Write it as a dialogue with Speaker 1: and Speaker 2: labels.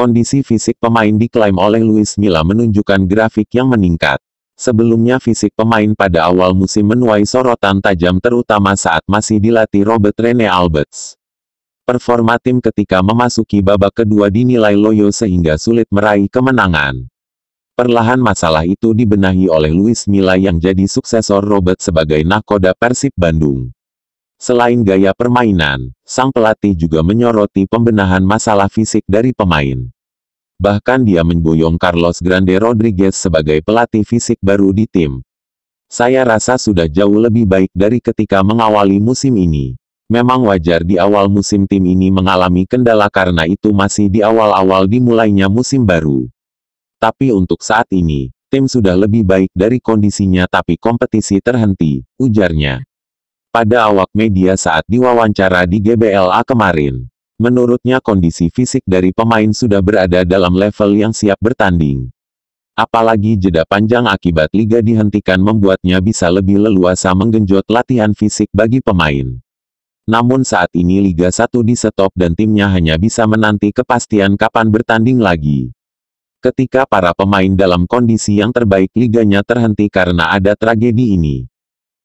Speaker 1: Kondisi fisik pemain diklaim oleh Luis Milla menunjukkan grafik yang meningkat. Sebelumnya fisik pemain pada awal musim menuai sorotan tajam terutama saat masih dilatih Robert Rene Alberts. Performa tim ketika memasuki babak kedua dinilai loyo sehingga sulit meraih kemenangan. Perlahan masalah itu dibenahi oleh Luis Milla yang jadi suksesor Robert sebagai nakoda Persib Bandung. Selain gaya permainan, sang pelatih juga menyoroti pembenahan masalah fisik dari pemain. Bahkan dia menggoyong Carlos Grande Rodriguez sebagai pelatih fisik baru di tim. Saya rasa sudah jauh lebih baik dari ketika mengawali musim ini. Memang wajar di awal musim tim ini mengalami kendala karena itu masih di awal-awal dimulainya musim baru. Tapi untuk saat ini, tim sudah lebih baik dari kondisinya tapi kompetisi terhenti, ujarnya pada awak media saat diwawancara di GBLA kemarin. Menurutnya kondisi fisik dari pemain sudah berada dalam level yang siap bertanding. Apalagi jeda panjang akibat liga dihentikan membuatnya bisa lebih leluasa menggenjot latihan fisik bagi pemain. Namun saat ini Liga 1 di stop dan timnya hanya bisa menanti kepastian kapan bertanding lagi. Ketika para pemain dalam kondisi yang terbaik liganya terhenti karena ada tragedi ini.